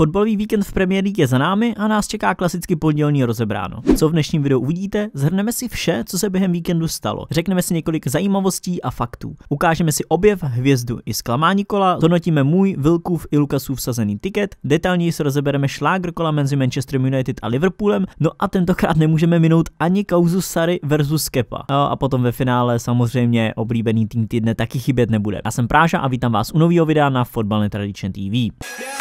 Fotbalový víkend v Premier League je za námi a nás čeká klasicky pondělní rozebráno. Co v dnešním videu uvidíte, zhrneme si vše, co se během víkendu stalo. Řekneme si několik zajímavostí a faktů. Ukážeme si objev, hvězdu i zklamání kola, zhodnotíme můj, Vilkův i Lukasův vsazený tiket, detailněji se rozebereme šlágr kola mezi Manchester United a Liverpoolem, no a tentokrát nemůžeme minout ani kauzu Sary versus Kepa. A potom ve finále samozřejmě oblíbený tým týdne taky chybět nebude. Já jsem Práža a vítám vás u nového videa na Fotbal Tradition TV. Yeah!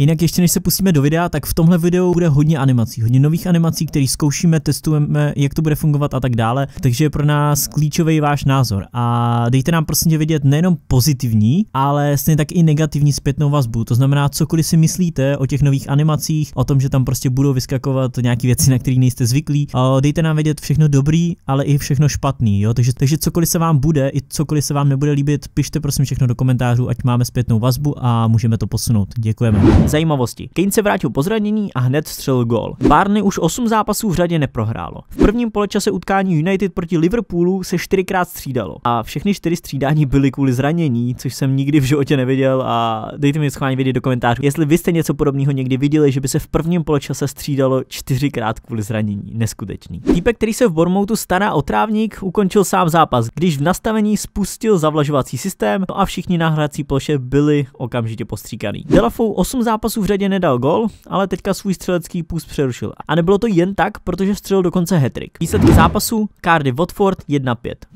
Jinak ještě než se pustíme do videa, tak v tomhle videu bude hodně animací, hodně nových animací, které zkoušíme, testujeme, jak to bude fungovat a tak dále. Takže je pro nás klíčový váš názor. A dejte nám prosím tě nejenom pozitivní, ale stejně tak i negativní zpětnou vazbu. To znamená, cokoliv si myslíte o těch nových animacích, o tom, že tam prostě budou vyskakovat nějaké věci, na které nejste zvyklí. Dejte nám vědět všechno dobrý, ale i všechno špatný. Jo? Takže, takže cokoliv se vám bude, i cokoliv se vám nebude líbit, pište prosím všechno do komentářů, ať máme zpětnou vazbu a můžeme to posunout. Děkujeme. Zajímavosti. Kane se vrátil po zranění a hned střelil gol. Barney už 8 zápasů v řadě neprohrálo. V prvním poločase utkání United proti Liverpoolu se čtyřikrát střídalo a všechny čtyři střídání byly kvůli zranění, což jsem nikdy v životě neviděl a dejte mi schválně vědět do komentářů, jestli vy jste něco podobného někdy viděli, že by se v prvním poločase střídalo čtyřikrát kvůli zranění. Neskutečný. Týpek, který se v Bormoutu stará o trávník, ukončil sám zápas, když v nastavení spustil zavlažovací systém no a všichni náhradcí ploše byly okamžitě postříkaný. Delafou 8 zápasů zápasu v řadě nedal gol, ale teďka svůj střelecký půst přerušil. A nebylo to jen tak, protože střelil dokonce hetrik. Výsledky zápasu Cardiff Watford 1-5,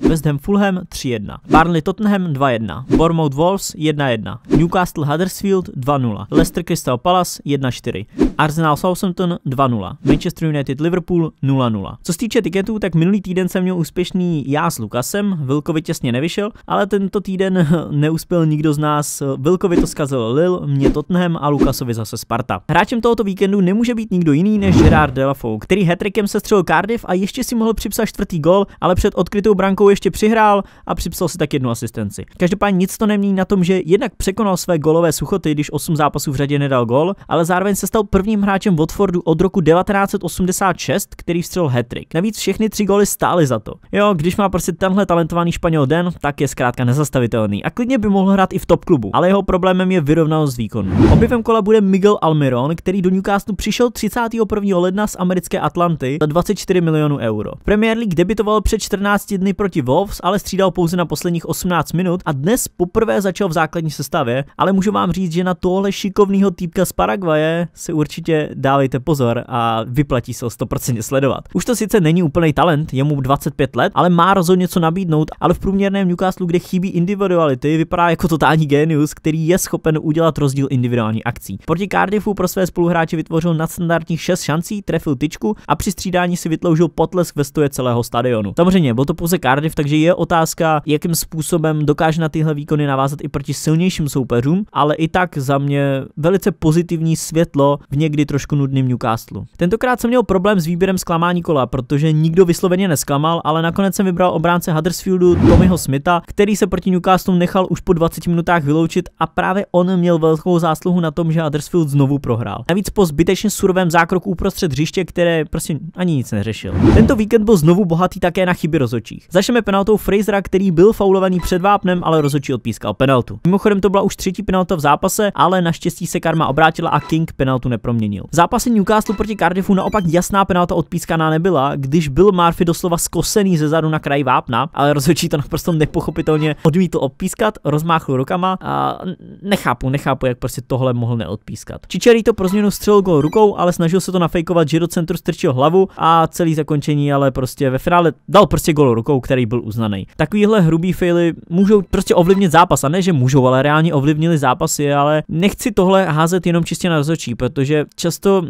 West Ham Fulham 3-1, Barnley Tottenham 2-1, Bournemouth Wolves 1-1, Newcastle Huddersfield 2-0, Leicester Crystal Palace 1-4, Arsenal Southampton 2-0, Manchester United Liverpool 0-0. Co se týče tiketů, tak minulý týden jsem měl úspěšný já s Lukasem, Vilkovi těsně nevyšel, ale tento týden neuspěl nikdo z nás. Vilkovi to zkazil Lil, mě Tottenham a Lukas Palasovi zase Sparta. Hráčem tohoto víkendu nemůže být nikdo jiný než Gerard Delafou, který hetrikem střelil Cardiff a ještě si mohl připsat čtvrtý gol, ale před odkrytou brankou ještě přihrál a připsal si tak jednu asistenci. Každopádně nic to nemění na tom, že jednak překonal své golové suchoty, když 8 zápasů v řadě nedal gol, ale zároveň se stal prvním hráčem Watfordu od roku 1986, který vstřelil hetrik. Navíc všechny tři góly stály za to. Jo, když má prostě tenhle talentovaný Španěl den, tak je zkrátka nezastavitelný a klidně by mohl hrát i v top klubu, ale jeho problémem je vyrovnalost výkonu. Objevem kola bude Miguel Almiron, který do Newcastle přišel 31. ledna z americké Atlanty za 24 milionů euro. Premier League debitoval před 14 dny proti Wolves, ale střídal pouze na posledních 18 minut a dnes poprvé začal v základní sestavě, ale můžu vám říct, že na tohle šikovného týpka z Paraguaje si určitě dávejte pozor a vyplatí se ho 100% sledovat. Už to sice není úplný talent, je mu 25 let, ale má rozhodně co nabídnout, ale v průměrném Newcastle, kde chybí individuality, vypadá jako totální genius, který je schopen udělat rozdíl individuální akce akcí. Proti Cardiffu pro své spoluhráče vytvořil nadstandardních 6 šancí, trefil tyčku a při střídání si vytloužil potlesk ve stoje celého stadionu. Samozřejmě, byl to pouze Cardiff, takže je otázka, jakým způsobem dokáže na tyhle výkony navázat i proti silnějším soupeřům, ale i tak za mě velice pozitivní světlo v někdy trošku nudném Newcastle. Tentokrát jsem měl problém s výběrem zklamání kola, protože nikdo vysloveně nesklamal, ale nakonec jsem vybral obránce Huddersfieldu Tommyho Smitha, který se proti Newcastle nechal už po 20 minutách vyloučit a právě on měl velkou zásluhu na tom, že Huddersfield znovu prohrál. Navíc po zbytečně surovém zákroku uprostřed hřiště, které prostě ani nic neřešil. Tento víkend byl znovu bohatý také na chyby rozočích. Začneme penaltou Frasera, který byl faulovaný před vápnem, ale rozočí odpískal penaltu. Mimochodem to byla už třetí penalta v zápase, ale naštěstí se karma obrátila a King penaltu neproměnil. V zápase Newcastle proti Cardiffu naopak jasná penalta odpískaná nebyla, když byl Murphy doslova skosený ze zadu na kraji vápna, ale rozhodčí to naprosto nepochopitelně odmítl odpískat, rozmáchl rukama a nechápu, nechápu, jak prostě tohle mohl neodpískat. Čičerý to pro změnu střelil gol rukou, ale snažil se to nafejkovat, že do centru strčil hlavu a celý zakončení, ale prostě ve finále dal prostě gol rukou, který byl uznaný. Takovýhle hrubý faily můžou prostě ovlivnit zápas, a ne že můžou, ale reálně ovlivnili zápasy, ale nechci tohle házet jenom čistě na rozhodčí, protože často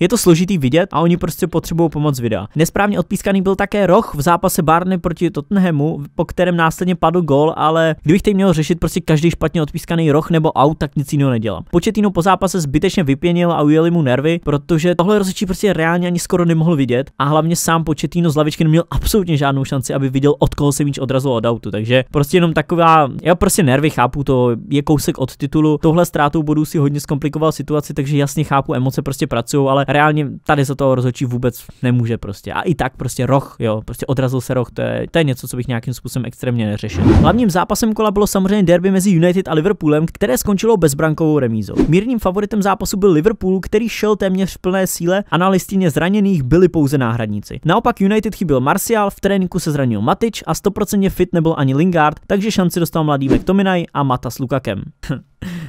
je to složitý vidět a oni prostě potřebují pomoc videa. Nesprávně odpískaný byl také roh v zápase Barney proti Tottenhamu, po kterém následně padl gol, ale kdybych teď měl řešit prostě každý špatně odpískaný roh nebo aut, tak nic jiného nedělám. Početino po zápase zbytečně vypěnil a ujeli mu nervy, protože tohle rozhodčí prostě reálně ani skoro nemohl vidět a hlavně sám početíno z lavičky neměl absolutně žádnou šanci, aby viděl, od koho se míč odrazil od autu. Takže prostě jenom taková, já prostě nervy chápu, to je kousek od titulu. Tohle ztrátou bodů si hodně zkomplikoval situaci, takže jasně chápu, emoce prostě pracují, ale reálně tady za toho rozhodčí vůbec nemůže prostě. A i tak prostě roh, jo, prostě odrazil se roh, to je, to je něco, co bych nějakým způsobem extrémně neřešil. Hlavním zápasem kola bylo samozřejmě derby mezi United a Liverpoolem, které skončilo bezbrankovou remízou. Mírným favoritem zápasu byl Liverpool, který šel téměř v plné síle a na listině zraněných byli pouze náhradníci. Naopak United chyběl Martial, v tréninku se zranil Matič a 100% fit nebyl ani Lingard, takže šanci dostal mladý McTominay a Mata s Lukakem. Hm.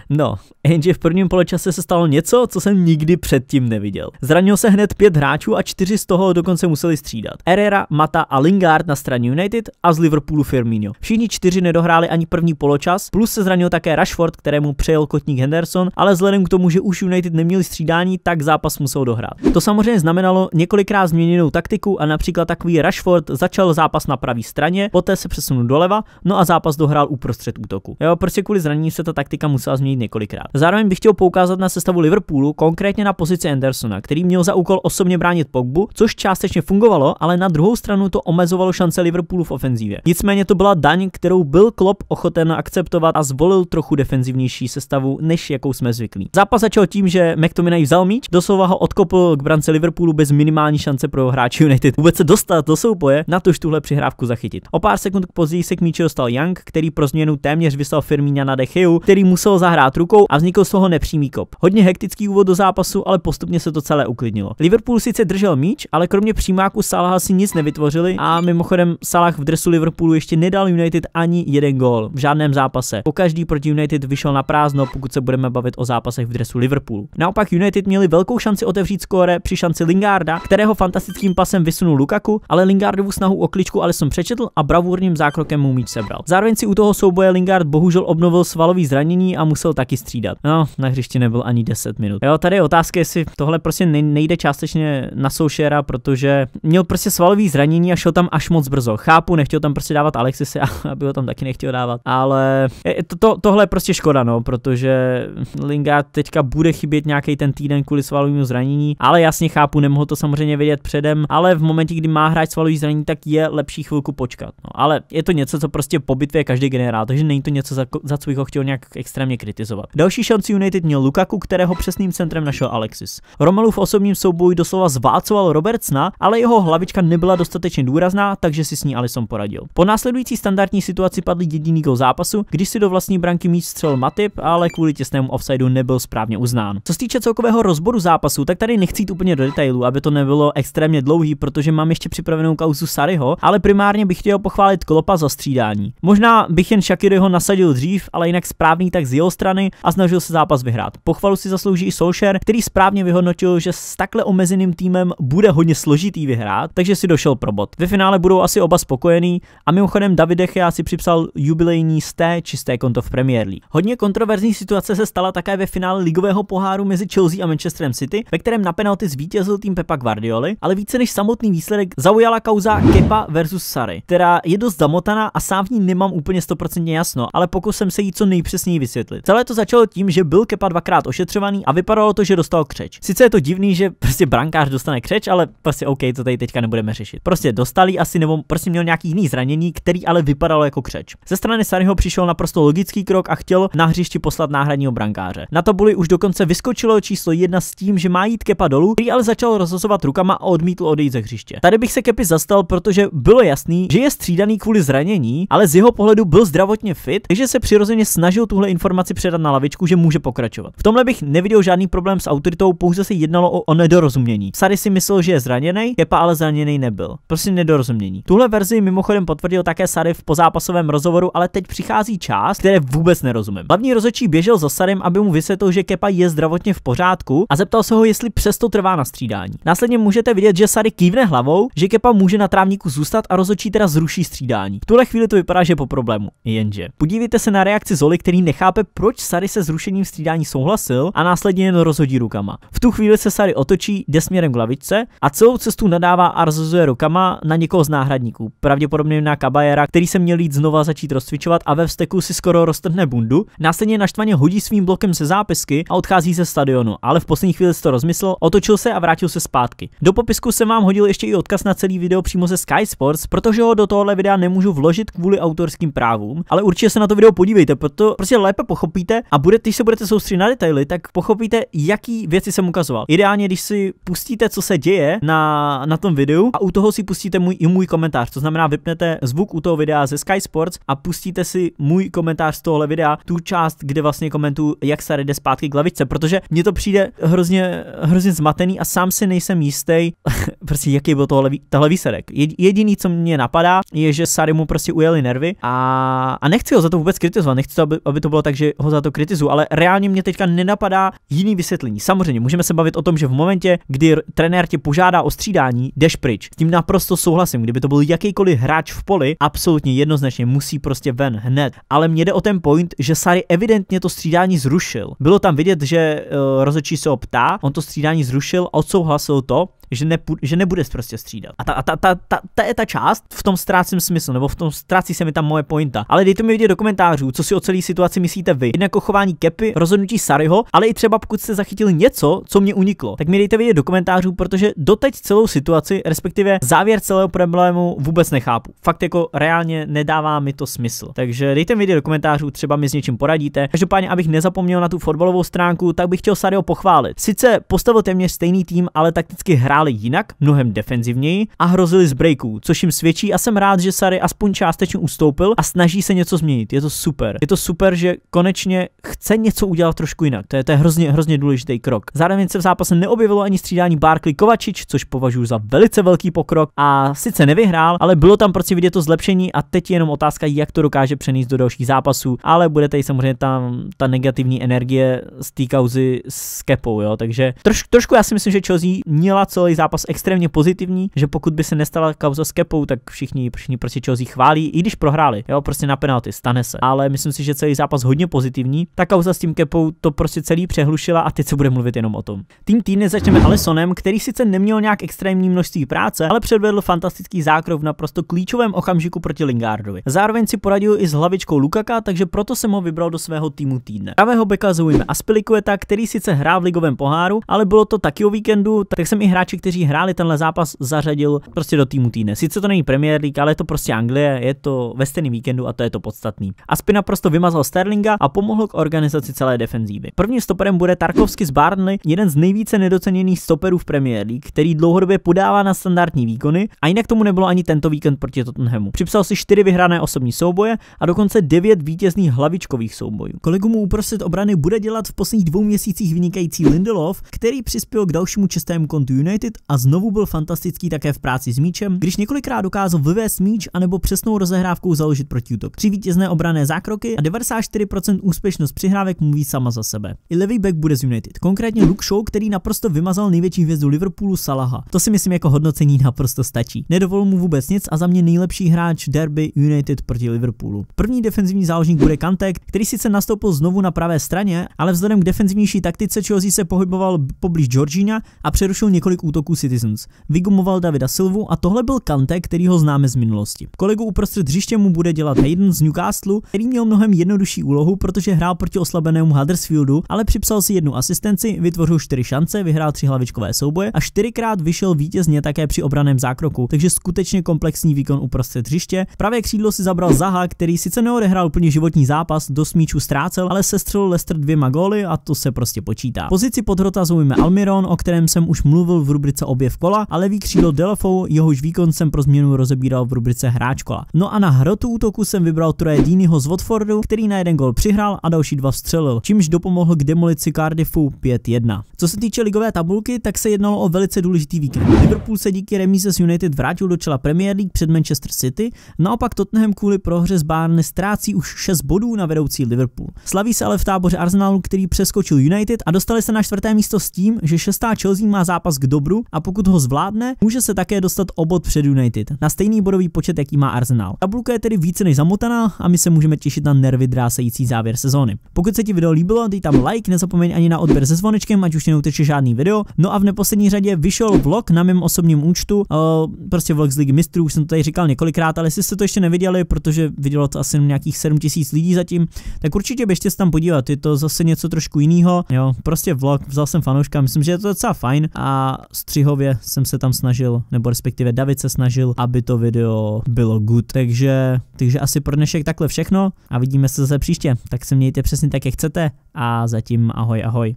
No, jenže v prvním poločase se stalo něco, co jsem nikdy předtím neviděl. Zranil se hned pět hráčů a čtyři z toho dokonce museli střídat. Herrera, Mata a Lingard na straně United a z Liverpoolu Firmino. Všichni čtyři nedohráli ani první poločas, plus se zranil také Rashford, kterému přejel kotník Henderson, ale vzhledem k tomu, že už United neměli střídání, tak zápas musel dohrát. To samozřejmě znamenalo několikrát změněnou taktiku a například takový Rashford začal zápas na pravé straně, poté se přesunul doleva, no a zápas dohrál uprostřed útoku. Jo, prostě kvůli zranění se ta taktika musela změnit několikrát. Zároveň bych chtěl poukázat na sestavu Liverpoolu, konkrétně na pozici Andersona, který měl za úkol osobně bránit Pogbu, což částečně fungovalo, ale na druhou stranu to omezovalo šance Liverpoolu v ofenzívě. Nicméně to byla daň, kterou byl Klopp ochoten akceptovat a zvolil trochu defenzivnější sestavu, než jakou jsme zvyklí. Zápas začal tím, že McTominay vzal míč, doslova ho odkopl k brance Liverpoolu bez minimální šance pro hráče United vůbec se dostat do souboje, na tož tuhle přihrávku zachytit. O pár sekund později se k míči dostal Young, který pro změnu téměř vyslal Firmína na Decheu, který musel se zahrát rukou a vznikl z toho nepřímý kop. Hodně hektický úvod do zápasu, ale postupně se to celé uklidnilo. Liverpool sice držel míč, ale kromě přímáku Salaha si nic nevytvořili a mimochodem Salah v dresu Liverpoolu ještě nedal United ani jeden gól v žádném zápase. Po každý proti United vyšel na prázdno, pokud se budeme bavit o zápasech v dresu Liverpoolu. Naopak United měli velkou šanci otevřít skóre při šanci Lingarda, kterého fantastickým pasem vysunul Lukaku, ale Lingardovu snahu o kličku Alisson přečetl a bravurním zákrokem mu míč sebral. Zároveň si u toho souboje Lingard bohužel obnovil svalový zranění a musel taky střídat. No, na hřišti nebyl ani 10 minut. Jo, tady je otázka, jestli tohle prostě nejde částečně na Soušera, protože měl prostě svalový zranění a šel tam až moc brzo. Chápu, nechtěl tam prostě dávat Alexise, aby ho tam taky nechtěl dávat, ale to, to, tohle je prostě škoda, no, protože Lingard teďka bude chybět nějaký ten týden kvůli svalovému zranění, ale jasně chápu, nemohl to samozřejmě vědět předem, ale v momentě, kdy má hráč svalový zranění, tak je lepší chvilku počkat. No, ale je to něco, co prostě po bitvě každý generál, takže není to něco, za, za co bych ho chtěl nějak extrémně extrémně kritizovat. Další šanci United měl Lukaku, kterého přesným centrem našel Alexis. Romelu v osobním souboji doslova zvácoval Robertsna, ale jeho hlavička nebyla dostatečně důrazná, takže si s ní Alison poradil. Po následující standardní situaci padl jediný gol zápasu, když si do vlastní branky míč střel Matip, ale kvůli těsnému offsideu nebyl správně uznán. Co se týče celkového rozboru zápasu, tak tady nechci jít úplně do detailů, aby to nebylo extrémně dlouhý, protože mám ještě připravenou kauzu Sariho, ale primárně bych chtěl pochválit Klopa za střídání. Možná bych jen Shakiryho nasadil dřív, ale jinak správný tak z jeho strany a snažil se zápas vyhrát. Pochvalu si zaslouží i Solšer, který správně vyhodnotil, že s takhle omezeným týmem bude hodně složitý vyhrát, takže si došel pro bod. Ve finále budou asi oba spokojení a mimochodem Davidech já si připsal jubilejní té čisté konto v Premier League. Hodně kontroverzní situace se stala také ve finále ligového poháru mezi Chelsea a Manchesterem City, ve kterém na penalty zvítězil tým Pepa Guardioli, ale více než samotný výsledek zaujala kauza Kepa versus Sary, která je dost zamotaná a sám v ní nemám úplně 100% jasno, ale pokusím se jí co nejpřesněji vysvětlit vysvětlit. Celé to začalo tím, že byl Kepa dvakrát ošetřovaný a vypadalo to, že dostal křeč. Sice je to divný, že prostě brankář dostane křeč, ale prostě OK, to tady teďka nebudeme řešit. Prostě dostali asi nebo prostě měl nějaký jiný zranění, který ale vypadalo jako křeč. Ze strany Sariho přišel naprosto logický krok a chtěl na hřišti poslat náhradního brankáře. Na to byli už dokonce vyskočilo číslo jedna s tím, že má jít Kepa dolů, který ale začal rozhazovat rukama a odmítl odejít ze hřiště. Tady bych se Kepy zastal, protože bylo jasný, že je střídaný kvůli zranění, ale z jeho pohledu byl zdravotně fit, takže se přirozeně snažil tuhle informaci informaci předat na lavičku, že může pokračovat. V tomhle bych neviděl žádný problém s autoritou, pouze se jednalo o, o nedorozumění. Sary si myslel, že je zraněný, Kepa ale zraněný nebyl. Prostě nedorozumění. Tuhle verzi mimochodem potvrdil také Sary v pozápasovém rozhovoru, ale teď přichází část, které vůbec nerozumím. Hlavní rozočí běžel za Sarym, aby mu vysvětlil, že Kepa je zdravotně v pořádku a zeptal se ho, jestli přesto trvá na střídání. Následně můžete vidět, že Sary kývne hlavou, že Kepa může na trávníku zůstat a rozočí teda zruší střídání. V tuhle chvíli to vypadá, že po problému. Jenže. Podívejte se na reakci Zoli, který nechápe proč Sary se zrušením střídání souhlasil a následně jen rozhodí rukama. V tu chvíli se Sary otočí, jde směrem k lavičce a celou cestu nadává a rozhozuje rukama na někoho z náhradníků, pravděpodobně na Kabajera, který se měl jít znova začít rozcvičovat a ve vsteku si skoro roztrhne bundu. Následně naštvaně hodí svým blokem se zápisky a odchází ze stadionu, ale v poslední chvíli si to rozmyslel, otočil se a vrátil se zpátky. Do popisku jsem vám hodil ještě i odkaz na celý video přímo ze Sky Sports, protože ho do tohohle videa nemůžu vložit kvůli autorským právům, ale určitě se na to video podívejte, proto prostě lépe pochopíte a bude, když se budete soustředit na detaily, tak pochopíte, jaký věci jsem ukazoval. Ideálně, když si pustíte, co se děje na, na tom videu a u toho si pustíte můj, i můj komentář. To znamená, vypnete zvuk u toho videa ze Sky Sports a pustíte si můj komentář z tohle videa, tu část, kde vlastně komentuju, jak se jde zpátky k lavice, protože mně to přijde hrozně, hrozně zmatený a sám si nejsem jistý, prostě jaký byl tohle, tohle výsledek. Jediný, co mě napadá, je, že Sary mu prostě ujeli nervy a, a nechci ho za to vůbec kritizovat, nechci to, aby, aby to bylo tak, takže ho za to kritizuju, ale reálně mě teďka nenapadá jiný vysvětlení. Samozřejmě můžeme se bavit o tom, že v momentě, kdy trenér tě požádá o střídání, jdeš pryč. S tím naprosto souhlasím, kdyby to byl jakýkoliv hráč v poli, absolutně jednoznačně musí prostě ven hned. Ale mě jde o ten point, že Sari evidentně to střídání zrušil. Bylo tam vidět, že uh, eh, rozečí se ho ptá, on to střídání zrušil, odsouhlasil to že, nepu, že nebude prostě střídat. A ta, ta, ta, ta, ta je ta část, v tom ztrácím smysl, nebo v tom ztrácí se mi tam moje pointa. Ale dejte mi vidět do komentářů, co si o celé situaci myslíte vy. Jednak o chování Kepy, rozhodnutí saryho, ale i třeba pokud jste zachytili něco, co mě uniklo, tak mi dejte vidět do komentářů, protože doteď celou situaci, respektive závěr celého problému vůbec nechápu. Fakt jako reálně nedává mi to smysl. Takže dejte mi vidět do komentářů, třeba mi s něčím poradíte. Každopádně, abych nezapomněl na tu fotbalovou stránku, tak bych chtěl saryho pochválit. Sice postavil téměř stejný tým, ale takticky hrá hráli jinak, mnohem defenzivněji a hrozili z breaků, což jim svědčí a jsem rád, že Sary aspoň částečně ustoupil a snaží se něco změnit. Je to super. Je to super, že konečně chce něco udělat trošku jinak. To je, to je hrozně, hrozně důležitý krok. Zároveň se v zápase neobjevilo ani střídání Barkley Kovačič, což považuji za velice velký pokrok a sice nevyhrál, ale bylo tam prostě vidět to zlepšení a teď je jenom otázka, jak to dokáže přenést do dalších zápasů, ale bude tady samozřejmě tam ta negativní energie z té kauzy s Kepou, jo, takže troš, trošku já si myslím, že Chelsea měla co celý zápas extrémně pozitivní, že pokud by se nestala kauza s Kepou, tak všichni, všichni prostě Chelsea chválí, i když prohráli, jo, prostě na penalty, stane se. Ale myslím si, že celý zápas hodně pozitivní. Ta kauza s tím Kepou to prostě celý přehlušila a teď se bude mluvit jenom o tom. Tým týdne začneme Alisonem, který sice neměl nějak extrémní množství práce, ale předvedl fantastický zákrok v naprosto klíčovém okamžiku proti Lingardovi. Zároveň si poradil i s hlavičkou Lukaka, takže proto jsem ho vybral do svého týmu týdne. Pravého beka zaujme Aspilikueta, který sice hrá v ligovém poháru, ale bylo to taky o víkendu, tak jsem i hráči kteří hráli tenhle zápas, zařadil prostě do týmu týdne. Sice to není Premier League, ale je to prostě Anglie, je to ve stejném víkendu a to je to podstatný. Spina prosto vymazal Sterlinga a pomohl k organizaci celé defenzívy. Prvním stoperem bude Tarkovsky z Barnley, jeden z nejvíce nedoceněných stoperů v Premier League, který dlouhodobě podává na standardní výkony a jinak tomu nebylo ani tento víkend proti Tottenhamu. Připsal si čtyři vyhrané osobní souboje a dokonce devět vítězných hlavičkových soubojů. Kolegu mu uprostřed obrany bude dělat v posledních dvou měsících vynikající Lindelof, který přispěl k dalšímu čestému kontu United United a znovu byl fantastický také v práci s míčem, když několikrát dokázal vyvést míč anebo přesnou rozehrávkou založit protiútok. Tři vítězné obrané zákroky a 94% úspěšnost přihrávek mluví sama za sebe. I levý back bude z United, konkrétně Luke Shaw, který naprosto vymazal největší hvězdu Liverpoolu Salaha. To si myslím jako hodnocení naprosto stačí. Nedovolil mu vůbec nic a za mě nejlepší hráč derby United proti Liverpoolu. První defenzivní záložník bude Kante, který sice nastoupil znovu na pravé straně, ale vzhledem k defenzivnější taktice Chelsea se pohyboval poblíž Georgina a přerušil několik útoků útoku Citizens. Vygumoval Davida Silvu a tohle byl Kante, který ho známe z minulosti. Kolegu uprostřed hřiště mu bude dělat Hayden z Newcastle, který měl mnohem jednodušší úlohu, protože hrál proti oslabenému Huddersfieldu, ale připsal si jednu asistenci, vytvořil čtyři šance, vyhrál tři hlavičkové souboje a čtyřikrát vyšel vítězně také při obraném zákroku, takže skutečně komplexní výkon uprostřed hřiště. Pravé křídlo si zabral Zaha, který sice neodehrál úplně životní zápas, do smíčů ztrácel, ale sestřel Lester dvěma góly a to se prostě počítá. Pozici podhrota zaujme Almiron, o kterém jsem už mluvil v rubrice rubrice Objev kola a levý křídlo Delfou, jehož výkon jsem pro změnu rozebíral v rubrice Hráč kola. No a na hrotu útoku jsem vybral Troje Dýnyho z Watfordu, který na jeden gol přihrál a další dva vstřelil, čímž dopomohl k demolici Cardiffu 5-1. Co se týče ligové tabulky, tak se jednalo o velice důležitý víkend. Liverpool se díky remíze s United vrátil do čela Premier League před Manchester City, naopak Tottenham kvůli prohře z Barnes ztrácí už 6 bodů na vedoucí Liverpool. Slaví se ale v táboře Arsenalu, který přeskočil United a dostali se na čtvrté místo s tím, že šestá Chelsea má zápas k dobru hru a pokud ho zvládne, může se také dostat o bod před United na stejný bodový počet, jaký má Arsenal. Tabulka je tedy více než zamotaná a my se můžeme těšit na nervy drásející závěr sezóny. Pokud se ti video líbilo, dej tam like, nezapomeň ani na odběr se zvonečkem, ať už ti neuteče žádný video. No a v neposlední řadě vyšel vlog na mém osobním účtu, uh, prostě vlog z Ligy mistrů, už jsem to tady říkal několikrát, ale jestli jste to ještě neviděli, protože vidělo to asi nějakých 7000 lidí zatím, tak určitě běžte se tam podívat, je to zase něco trošku jiného. Jo, prostě vlog, vzal jsem fanouška, myslím, že je to docela fajn a střihově jsem se tam snažil, nebo respektive David se snažil, aby to video bylo good. Takže, takže asi pro dnešek takhle všechno a vidíme se zase příště. Tak se mějte přesně tak, jak chcete a zatím ahoj ahoj.